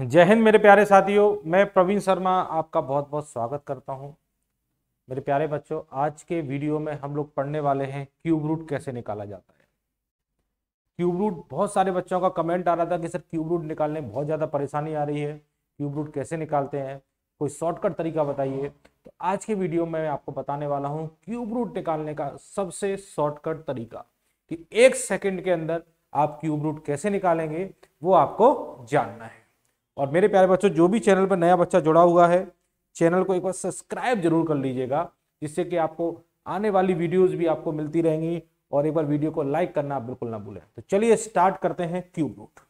जय हिंद मेरे प्यारे साथियों मैं प्रवीण शर्मा आपका बहुत बहुत स्वागत करता हूं मेरे प्यारे बच्चों आज के वीडियो में हम लोग पढ़ने वाले हैं क्यूब रूट कैसे निकाला जाता है क्यूब रूट बहुत सारे बच्चों का कमेंट आ रहा था कि सर क्यूब रूट निकालने में बहुत ज़्यादा परेशानी आ रही है क्यूब रूट कैसे निकालते हैं कोई शॉर्टकट तरीका बताइए तो आज के वीडियो में मैं आपको बताने वाला हूँ क्यूब रूट निकालने का सबसे शॉर्टकट तरीका कि एक सेकेंड के अंदर आप क्यूब रूट कैसे निकालेंगे वो आपको जानना है और मेरे प्यारे बच्चों जो भी चैनल पर नया बच्चा जुड़ा हुआ है चैनल को एक बार सब्सक्राइब जरूर कर लीजिएगा जिससे कि आपको आने वाली वीडियोस भी आपको मिलती रहेंगी और एक बार वीडियो को लाइक करना बिल्कुल ना भूलें तो चलिए स्टार्ट करते हैं क्यूब रूट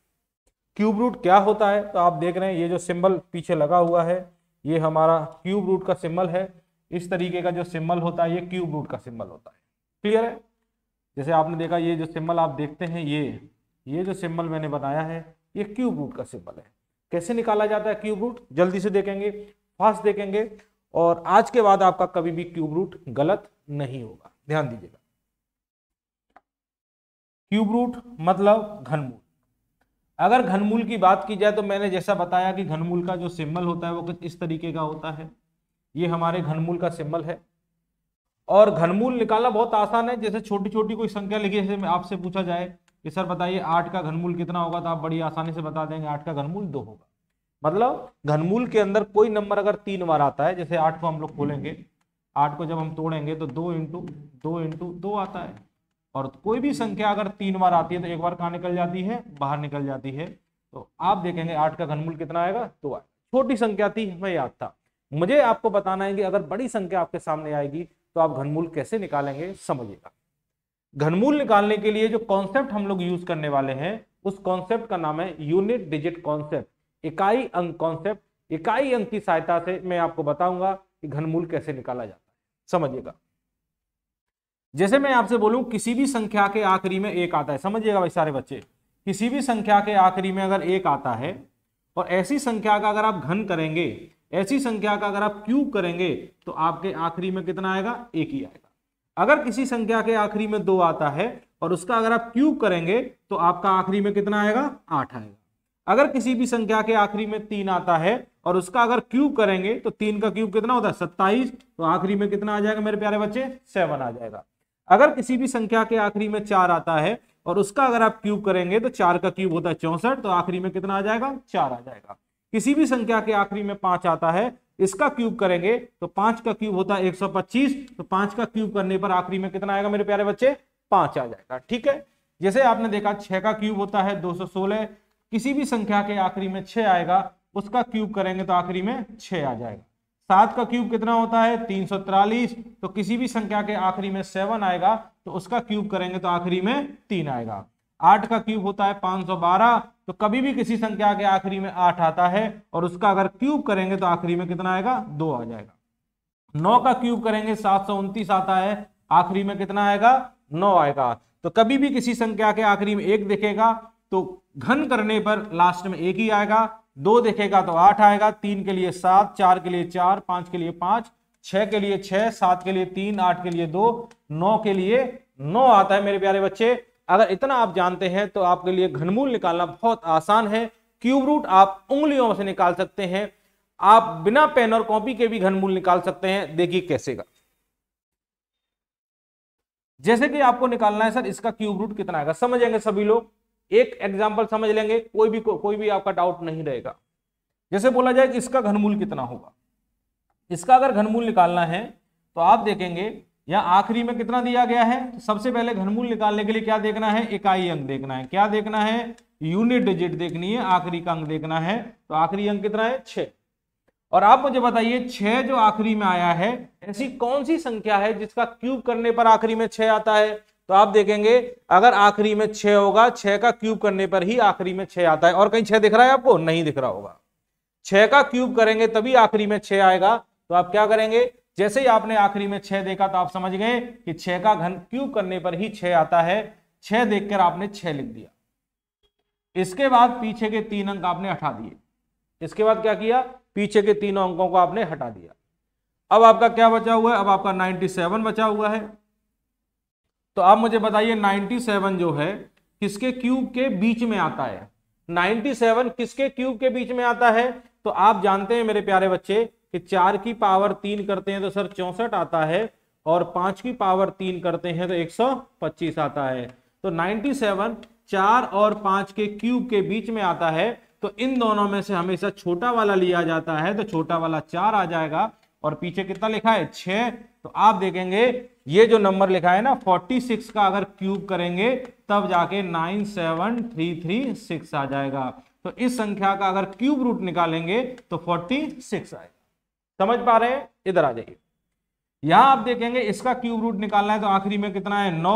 क्यूब रूट क्या होता है तो आप देख रहे हैं ये जो सिंबल पीछे लगा हुआ है ये हमारा क्यूब रूट का सिंबल है इस तरीके का जो सिंबल होता है ये क्यूब रूट का सिंबल होता है क्लियर है जैसे आपने देखा ये जो सिंबल आप देखते हैं ये ये जो सिंबल मैंने बनाया है ये क्यूब रूट का सिंबल है कैसे निकाला जाता है क्यूब रूट जल्दी से देखेंगे फास्ट देखेंगे और आज के बाद आपका कभी भी क्यूब रूट गलत नहीं होगा ध्यान दीजिएगा क्यूब रूट मतलब घनमूल अगर घनमूल की बात की जाए तो मैंने जैसा बताया कि घनमूल का जो सिंबल होता है वो कुछ इस तरीके का होता है ये हमारे घनमूल का सिंबल है और घनमूल निकालना बहुत आसान है जैसे छोटी छोटी कोई संख्या लिखी जैसे आपसे पूछा जाए कि सर बताइए आठ का घनमूल कितना होगा तो आप बड़ी आसानी से बता देंगे आठ का घनमूल दो होगा मतलब घनमूल के अंदर कोई नंबर अगर तीन बार आता है जैसे आठ को हम लोग खोलेंगे आठ को जब हम तोड़ेंगे तो दो इंटू दो इंटू दो आता है और कोई भी संख्या अगर तीन बार आती है तो एक बार कहाँ निकल जाती है बाहर निकल जाती है तो आप देखेंगे आठ का घनमूल कितना आएगा दो आए छोटी संख्या थी हमें याद था मुझे आपको बताना है कि अगर बड़ी संख्या आपके सामने आएगी तो आप घनमूल कैसे निकालेंगे समझिएगा घनमूल निकालने के लिए जो कॉन्सेप्ट हम लोग यूज करने वाले हैं उस कॉन्सेप्ट का नाम है यूनिट डिजिट कॉन्सेप्ट इकाई अंक कॉन्सेप्ट इकाई अंक की सहायता से मैं आपको बताऊंगा कि घनमूल कैसे निकाला जाता है समझिएगा जैसे मैं आपसे बोलूं किसी भी संख्या के आखिरी में एक आता है समझिएगा भाई सारे बच्चे किसी भी संख्या के आखिरी में अगर एक आता है और ऐसी संख्या का अगर आप घन करेंगे ऐसी संख्या का अगर आप क्यूब करेंगे तो आपके आखिरी में कितना आएगा एक ही आएगा अगर किसी संख्या के आखिरी में दो आता है और उसका अगर आप क्यूब करेंगे तो आपका आखिरी में कितना आएगा आठ आएगा अगर किसी भी संख्या के आखिरी में तीन आता है और उसका अगर क्यूब करेंगे तो तीन का क्यूब कितना होता है सत्ताईस तो आखिरी में कितना आ जाएगा मेरे प्यारे बच्चे सेवन आ जाएगा अगर किसी भी संख्या के आखिरी में चार आता है और उसका अगर आप क्यूब करेंगे तो चार का क्यूब होता है चौसठ तो आखिरी में कितना आ जाएगा चार आ जाएगा किसी भी संख्या के आखिरी में पांच आता है इसका क्यूब करेंगे तो पांच का क्यूब होता है एक पच्चीस तो पांच का क्यूब करने पर आखिरी में कितना आएगा मेरे प्यारे बच्चे पांच आ जाएगा ठीक है जैसे आपने देखा छह का क्यूब होता है दो सौ सोलह किसी भी संख्या के आखिरी में छह आएगा उसका क्यूब करेंगे तो आखिरी में छह आ जाएगा सात का क्यूब कितना होता है तीन तो किसी भी संख्या के आखिरी में सेवन आएगा तो उसका क्यूब करेंगे तो आखिरी में तीन आएगा आठ का क्यूब होता है 512 तो कभी भी किसी संख्या के आखिरी में आठ आता है और उसका अगर क्यूब करेंगे तो आखिरी में कितना आएगा दो आ जाएगा नौ का क्यूब करेंगे सात आता है आखिरी में कितना आएगा नौ आएगा तो कभी भी किसी संख्या के आखिरी में एक देखेगा तो घन करने पर लास्ट में एक ही आएगा दो देखेगा तो आठ आएगा तीन के लिए सात चार के लिए चार पांच के लिए पांच छह के लिए छह सात के लिए तीन आठ के लिए दो नौ के लिए नौ आता है मेरे प्यारे बच्चे अगर इतना आप जानते हैं तो आपके लिए घनमूल निकालना बहुत आसान है क्यूब रूट आप उंगलियों से निकाल सकते हैं आप बिना पेन और कॉपी के भी घनमूल निकाल सकते हैं देखिए कैसे का जैसे कि आपको निकालना है सर इसका क्यूब रूट कितना आएगा समझेंगे सभी लोग एक एग्जाम्पल समझ लेंगे कोई भी को, कोई भी आपका डाउट नहीं रहेगा जैसे बोला जाए कि इसका घनमूल कितना होगा इसका अगर घनमूल निकालना है तो आप देखेंगे या आखिरी में कितना दिया गया है तो सबसे पहले घनमूल निकालने के लिए क्या देखना है इकाई अंक देखना है क्या देखना है यूनिट डिजिट देखनी है आखिरी का अंक देखना है तो आखिरी अंक कितना है छे और आप मुझे बताइए छह जो आखिरी में आया है ऐसी कौन सी संख्या है जिसका क्यूब करने पर आखिरी में छह आता है तो आप देखेंगे अगर आखिरी में छह होगा छह का क्यूब करने पर ही आखिरी में छह आता है और कहीं छह दिख रहा है आपको नहीं दिख रहा होगा छह का क्यूब करेंगे तभी आखिरी में छह आएगा तो आप क्या करेंगे जैसे ही आपने आखिरी में छह देखा तो आप समझ गए कि छह का घन क्यूब करने पर ही छह आता है छह देखकर आपने छह लिख दिया इसके बाद पीछे के तीन अंक आपने हटा दिए इसके बाद क्या किया पीछे के तीनों अंकों को आपने हटा दिया अब आपका क्या बचा हुआ है अब आपका 97 बचा हुआ है तो आप मुझे बताइए 97 जो है किसके क्यूब के बीच में आता है 97 किसके क्यूब के बीच में आता है तो आप जानते हैं मेरे प्यारे बच्चे कि चार की पावर तीन करते हैं तो सर चौसठ आता है और पांच की पावर तीन करते हैं तो एक सौ पच्चीस आता है तो नाइनटी सेवन चार और पांच के क्यूब के बीच में आता है तो इन दोनों में से हमेशा छोटा वाला लिया जाता है तो छोटा वाला चार आ जाएगा और पीछे कितना लिखा है छ तो आप देखेंगे ये जो नंबर लिखा है ना 46 का अगर क्यूब करेंगे तब जाके 97336 आ जाएगा तो इस संख्या का अगर क्यूब रूट निकालेंगे तो 46 आएगा समझ पा रहे हैं इधर आ जाइए यहां आप देखेंगे इसका क्यूब रूट निकालना है तो आखिरी में कितना है नौ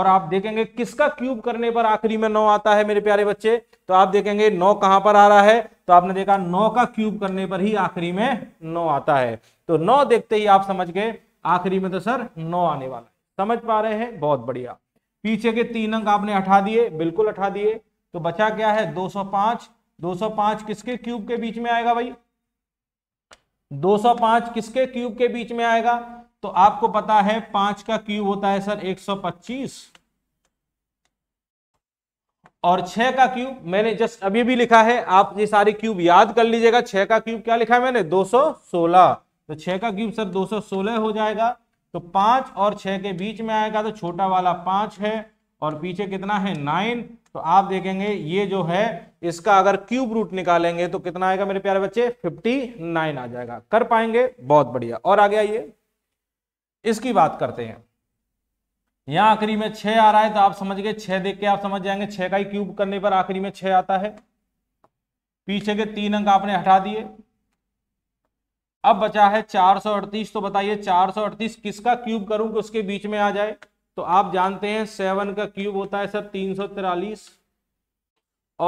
और आप देखेंगे किसका क्यूब करने पर आखिरी में नौ आता है मेरे प्यारे बच्चे तो आप देखेंगे नौ कहां पर आ रहा है तो आपने देखा नौ का क्यूब करने पर ही आखिरी में नौ आता है तो नौ देखते ही आप समझ गए आखिरी में तो सर नौ आने वाला है समझ पा रहे हैं बहुत बढ़िया पीछे के तीन अंक आपने हटा दिए बिल्कुल हटा दिए तो बचा क्या है सौ पांच किसके क्यूब के बीच में आएगा भाई 205 किसके क्यूब के बीच में आएगा तो आपको पता है पांच का क्यूब होता है सर 125 और छह का क्यूब मैंने जस्ट अभी भी लिखा है आप ये सारे क्यूब याद कर लीजिएगा छह का क्यूब क्या लिखा है मैंने 216 तो छह का क्यूब सर 216 हो जाएगा तो पांच और छह के बीच में आएगा तो छोटा वाला पांच है और पीछे कितना है नाइन तो आप देखेंगे ये जो है इसका अगर क्यूब रूट निकालेंगे तो कितना आएगा मेरे प्यारे बच्चे 59 आ जाएगा कर पाएंगे बहुत बढ़िया और आगे आइए इसकी बात करते हैं यहां आखिरी में 6 आ रहा है तो आप समझ गए 6 देख के आप समझ जाएंगे छह का ही क्यूब करने पर आखिरी में 6 आता है पीछे के तीन अंक आपने हटा दिए अब बचा है चार तो बताइए चार किसका क्यूब करूं कि उसके बीच में आ जाए तो आप जानते हैं सेवन का क्यूब होता है सर तीन सौ तिरालीस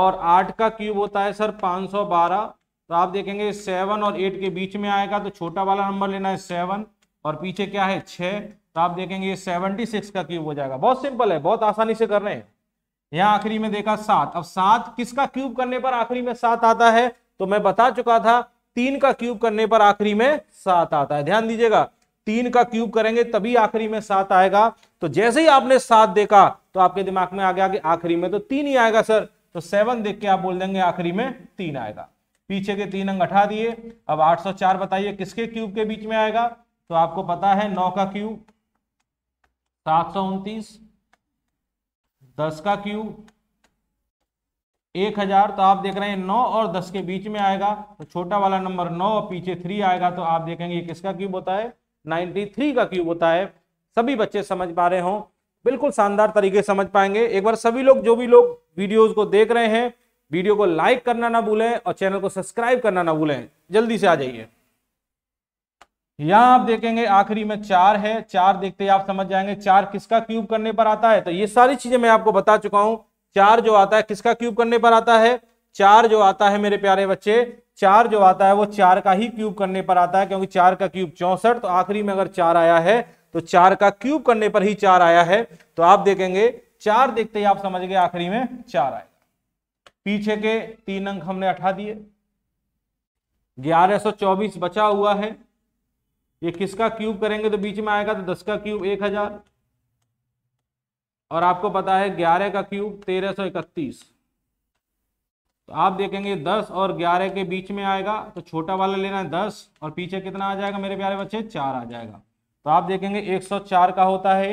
और आठ का क्यूब होता है सर पाँच सौ बारह तो आप देखेंगे सेवन और एट के बीच में आएगा तो छोटा वाला नंबर लेना है सेवन और पीछे क्या है छः तो आप देखेंगे सेवनटी सिक्स का क्यूब हो जाएगा बहुत सिंपल है बहुत आसानी से कर रहे हैं यहाँ आखिरी में देखा सात अब सात किसका क्यूब करने पर आखिरी में सात आता है तो मैं बता चुका था तीन का क्यूब करने पर आखिरी में सात आता है ध्यान दीजिएगा तीन का क्यूब करेंगे तभी आखिरी में सात आएगा तो जैसे ही आपने सात देखा तो आपके दिमाग में आ गया कि आखिरी में तो तीन ही आएगा सर तो सेवन देख के आप बोल देंगे आखिरी में तीन आएगा पीछे के तीन अंग हटा दिए अब 804 बताइए किसके क्यूब के बीच में आएगा तो आपको पता है नौ का क्यूब सात सौ उनतीस दस का क्यूब एक हजार तो आप देख रहे हैं नौ और दस के बीच में आएगा तो छोटा वाला नंबर नौ और पीछे थ्री आएगा तो आप देखेंगे किसका क्यूब होता है 93 का क्यूब होता है सभी बच्चे समझ पा रहे हों बिल्कुल शानदार तरीके समझ पाएंगे एक बार सभी लोग जो भी लोग वीडियोस को देख रहे हैं वीडियो को लाइक करना ना भूलें और चैनल को सब्सक्राइब करना ना भूलें जल्दी से आ जाइए यहां आप देखेंगे आखिरी में चार है चार देखते ही आप समझ जाएंगे चार किसका क्यूब करने पर आता है तो ये सारी चीजें मैं आपको बता चुका हूं चार जो आता है किसका क्यूब करने पर आता है चार जो आता है मेरे प्यारे बच्चे चार जो आता है वो चार का ही क्यूब करने पर आता है क्योंकि चार का क्यूब चौसठ तो आखिरी में अगर चार आया है तो चार का क्यूब करने पर ही चार आया है तो आप देखेंगे चार देखते ही आप समझ गए आखिरी में चार आए पीछे के तीन अंक हमने हटा दिए 1124 बचा हुआ है ये किसका क्यूब करेंगे तो बीच में आएगा तो दस का क्यूब एक हजार और आपको पता है ग्यारह का क्यूब तेरह सौ इकतीस तो आप देखेंगे दस और ग्यारह के बीच में आएगा तो छोटा वाला लेना है दस और पीछे कितना आ जाएगा मेरे प्यारे बच्चे चार आ जाएगा तो आप देखेंगे 104 का होता है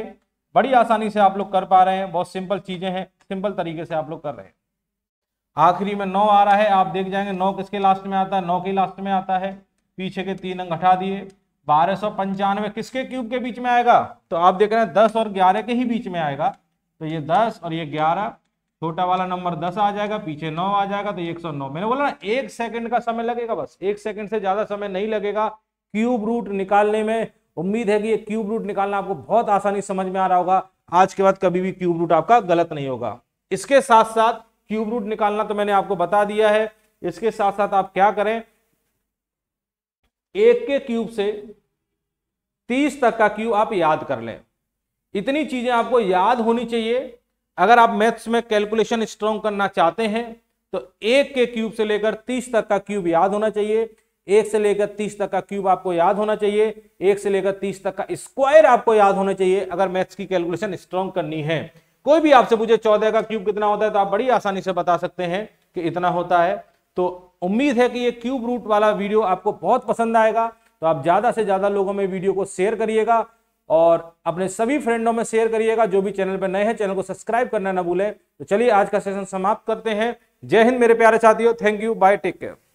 बड़ी आसानी से आप लोग कर पा रहे हैं बहुत सिंपल चीजें हैं सिंपल तरीके से आप लोग कर रहे हैं आखिरी में नौ आ रहा है आप देख जाएंगे नौ किसके लास्ट में आता है नौ के लास्ट में आता है पीछे के तीन अंग हटा दिए बारह सौ पंचानवे किसके क्यूब के बीच में आएगा तो आप देख रहे हैं दस और ग्यारह के ही बीच में आएगा तो ये दस और ये ग्यारह छोटा वाला नंबर दस आ जाएगा पीछे नौ आ जाएगा तो एक सौ नौ मैंने बोला ना एक सेकंड का समय लगेगा बस एक सेकंड से ज्यादा समय नहीं लगेगा क्यूब रूट निकालने में उम्मीद है कि ये क्यूब रूट निकालना आपको बहुत आसानी समझ में आ रहा होगा आज के बाद कभी भी क्यूब रूट आपका गलत नहीं होगा इसके साथ साथ क्यूब रूट निकालना तो मैंने आपको बता दिया है इसके साथ साथ आप क्या करें एक के क्यूब से तीस तक का क्यूब आप याद कर लें इतनी चीजें आपको याद होनी चाहिए अगर आप मैथ्स में कैलकुलेशन स्ट्रॉन्ग करना चाहते हैं तो एक के क्यूब से लेकर तीस तक का क्यूब याद होना चाहिए एक से लेकर तीस तक का क्यूब आपको याद होना चाहिए एक से लेकर तीस तक का स्क्वायर आपको याद होना चाहिए अगर मैथ्स की कैलकुलेशन स्ट्रॉन्ग करनी है कोई भी आपसे पूछे चौदह का क्यूब कितना होता है तो आप बड़ी आसानी से बता सकते हैं कि इतना होता है तो उम्मीद है कि ये क्यूब रूट वाला वीडियो आपको बहुत पसंद आएगा तो आप ज़्यादा से ज़्यादा लोगों में वीडियो को शेयर करिएगा और अपने सभी फ्रेंडों में शेयर करिएगा जो भी चैनल पर नए हैं चैनल को सब्सक्राइब करना ना भूलें तो चलिए आज का सेशन समाप्त करते हैं जय हिंद मेरे प्यारे साथियों thank you bye take care